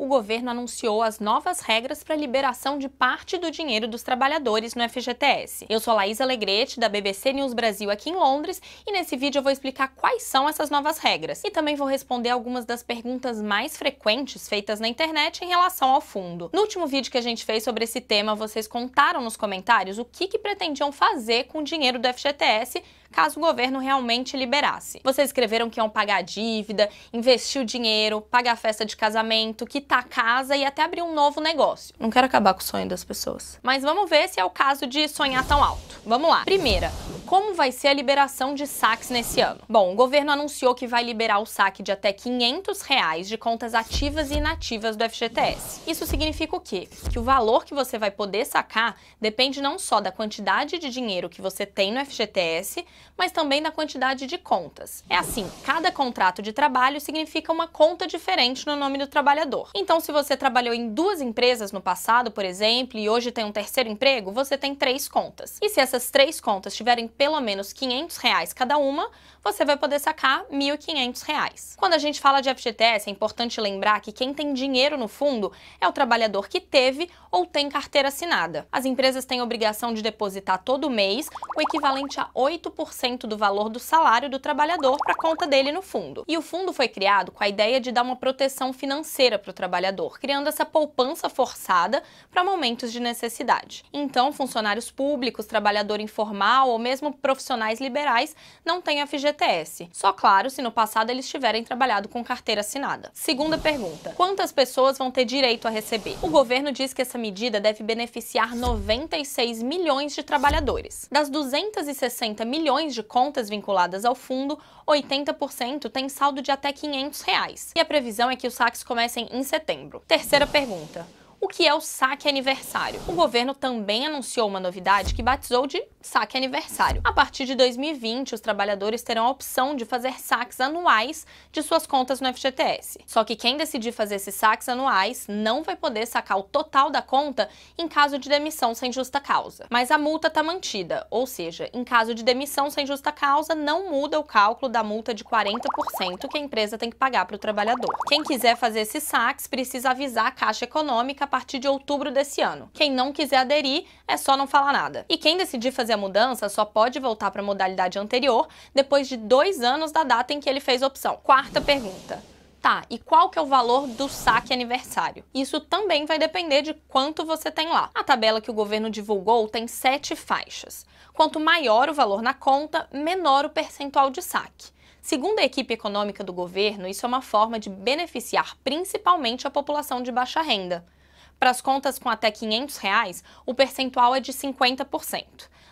o governo anunciou as novas regras para a liberação de parte do dinheiro dos trabalhadores no FGTS. Eu sou Laís Alegrete, da BBC News Brasil aqui em Londres, e nesse vídeo eu vou explicar quais são essas novas regras. E também vou responder algumas das perguntas mais frequentes feitas na internet em relação ao fundo. No último vídeo que a gente fez sobre esse tema, vocês contaram nos comentários o que, que pretendiam fazer com o dinheiro do FGTS caso o governo realmente liberasse. Vocês escreveram que iam pagar a dívida, investir o dinheiro, pagar a festa de casamento, que quitar a casa e até abrir um novo negócio. Não quero acabar com o sonho das pessoas. Mas vamos ver se é o caso de sonhar tão alto. Vamos lá. Primeira, como vai ser a liberação de saques nesse ano? Bom, o governo anunciou que vai liberar o saque de até 500 reais de contas ativas e inativas do FGTS. Isso significa o quê? Que o valor que você vai poder sacar depende não só da quantidade de dinheiro que você tem no FGTS, mas também da quantidade de contas. É assim, cada contrato de trabalho significa uma conta diferente no nome do trabalhador. Então, se você trabalhou em duas empresas no passado, por exemplo, e hoje tem um terceiro emprego, você tem três contas. E se essas três contas tiverem pelo menos 500 reais cada uma, você vai poder sacar 1.500 reais. Quando a gente fala de FGTS, é importante lembrar que quem tem dinheiro no fundo é o trabalhador que teve ou tem carteira assinada. As empresas têm obrigação de depositar todo mês o equivalente a 8% do valor do salário do trabalhador para conta dele no fundo. E o fundo foi criado com a ideia de dar uma proteção financeira para o trabalhador, criando essa poupança forçada para momentos de necessidade. Então, funcionários públicos, trabalhador informal ou mesmo profissionais liberais, não têm FGTS. Só claro se no passado eles tiverem trabalhado com carteira assinada. Segunda pergunta: quantas pessoas vão ter direito a receber? O governo diz que essa medida deve beneficiar 96 milhões de trabalhadores. Das 260 milhões de contas vinculadas ao fundo, 80% tem saldo de até 500 reais. E a previsão é que os saques comecem em setembro. Terceira pergunta: o que é o saque aniversário. O governo também anunciou uma novidade que batizou de saque aniversário. A partir de 2020, os trabalhadores terão a opção de fazer saques anuais de suas contas no FGTS. Só que quem decidir fazer esses saques anuais não vai poder sacar o total da conta em caso de demissão sem justa causa. Mas a multa está mantida, ou seja, em caso de demissão sem justa causa, não muda o cálculo da multa de 40% que a empresa tem que pagar para o trabalhador. Quem quiser fazer esses saques precisa avisar a Caixa Econômica partir de outubro desse ano. Quem não quiser aderir, é só não falar nada. E quem decidir fazer a mudança só pode voltar para a modalidade anterior depois de dois anos da data em que ele fez a opção. Quarta pergunta. Tá, e qual que é o valor do saque aniversário? Isso também vai depender de quanto você tem lá. A tabela que o governo divulgou tem sete faixas. Quanto maior o valor na conta, menor o percentual de saque. Segundo a equipe econômica do governo, isso é uma forma de beneficiar principalmente a população de baixa renda. Para as contas com até R$ 500, reais, o percentual é de 50%.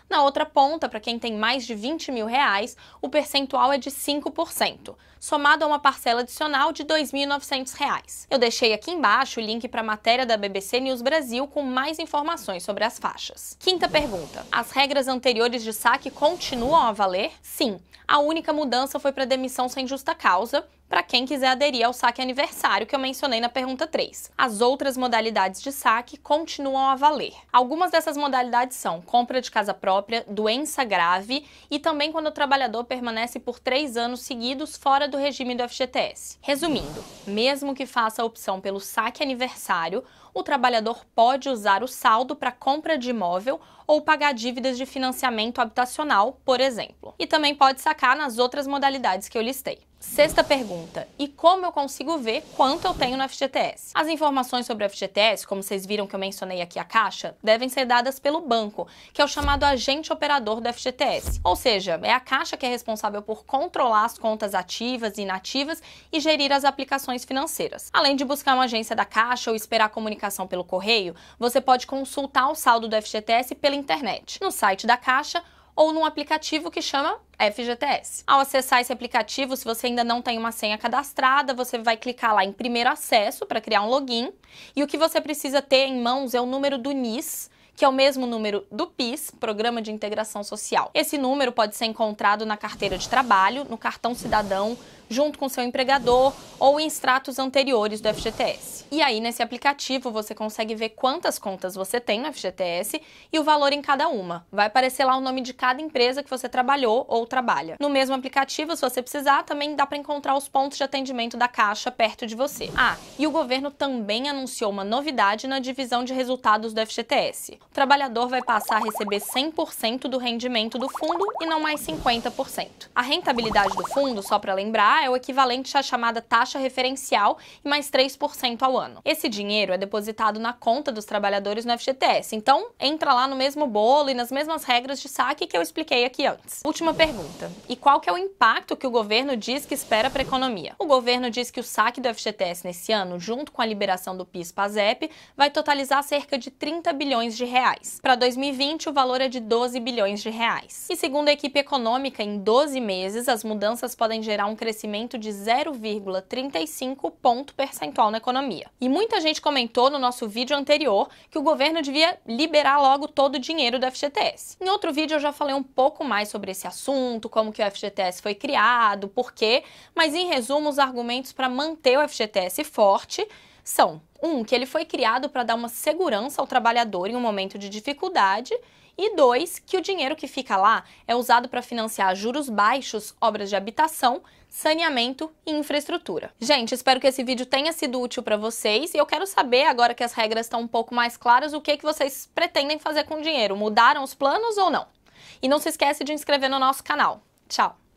Na outra ponta, para quem tem mais de 20 mil reais, o percentual é de 5%, somado a uma parcela adicional de R$ reais. Eu deixei aqui embaixo o link para a matéria da BBC News Brasil com mais informações sobre as faixas. Quinta pergunta: as regras anteriores de saque continuam a valer? Sim. A única mudança foi para demissão sem justa causa, para quem quiser aderir ao saque aniversário que eu mencionei na pergunta 3. As outras modalidades modalidades de saque continuam a valer. Algumas dessas modalidades são compra de casa própria, doença grave e também quando o trabalhador permanece por três anos seguidos fora do regime do FGTS. Resumindo, mesmo que faça a opção pelo saque aniversário, o trabalhador pode usar o saldo para compra de imóvel ou pagar dívidas de financiamento habitacional, por exemplo. E também pode sacar nas outras modalidades que eu listei. Sexta pergunta: e como eu consigo ver quanto eu tenho no FGTS? As informações sobre o FGTS, como vocês viram que eu mencionei aqui a caixa, devem ser dadas pelo banco, que é o chamado agente operador do FGTS. Ou seja, é a caixa que é responsável por controlar as contas ativas e inativas e gerir as aplicações financeiras. Além de buscar uma agência da caixa ou esperar a comunicação comunicação pelo correio, você pode consultar o saldo do FGTS pela internet, no site da Caixa ou num aplicativo que chama FGTS. Ao acessar esse aplicativo, se você ainda não tem uma senha cadastrada, você vai clicar lá em primeiro acesso para criar um login e o que você precisa ter em mãos é o número do NIS que é o mesmo número do PIS, Programa de Integração Social. Esse número pode ser encontrado na carteira de trabalho, no cartão cidadão, junto com seu empregador ou em extratos anteriores do FGTS. E aí, nesse aplicativo, você consegue ver quantas contas você tem no FGTS e o valor em cada uma. Vai aparecer lá o nome de cada empresa que você trabalhou ou trabalha. No mesmo aplicativo, se você precisar, também dá para encontrar os pontos de atendimento da Caixa perto de você. Ah, e o governo também anunciou uma novidade na divisão de resultados do FGTS o trabalhador vai passar a receber 100% do rendimento do fundo e não mais 50%. A rentabilidade do fundo, só para lembrar, é o equivalente à chamada taxa referencial e mais 3% ao ano. Esse dinheiro é depositado na conta dos trabalhadores no FGTS, então entra lá no mesmo bolo e nas mesmas regras de saque que eu expliquei aqui antes. Última pergunta. E qual que é o impacto que o governo diz que espera para a economia? O governo diz que o saque do FGTS nesse ano, junto com a liberação do PIS-PASEP, vai totalizar cerca de 30 bilhões de reais reais. Para 2020, o valor é de 12 bilhões de reais. E segundo a equipe econômica, em 12 meses, as mudanças podem gerar um crescimento de 0,35 ponto percentual na economia. E muita gente comentou no nosso vídeo anterior que o governo devia liberar logo todo o dinheiro do FGTS. Em outro vídeo eu já falei um pouco mais sobre esse assunto, como que o FGTS foi criado, por quê, mas em resumo os argumentos para manter o FGTS forte são: um, que ele foi criado para dar uma segurança ao trabalhador em um momento de dificuldade, e dois, que o dinheiro que fica lá é usado para financiar juros baixos, obras de habitação, saneamento e infraestrutura. Gente, espero que esse vídeo tenha sido útil para vocês e eu quero saber, agora que as regras estão um pouco mais claras, o que, que vocês pretendem fazer com o dinheiro. Mudaram os planos ou não? E não se esquece de inscrever no nosso canal. Tchau!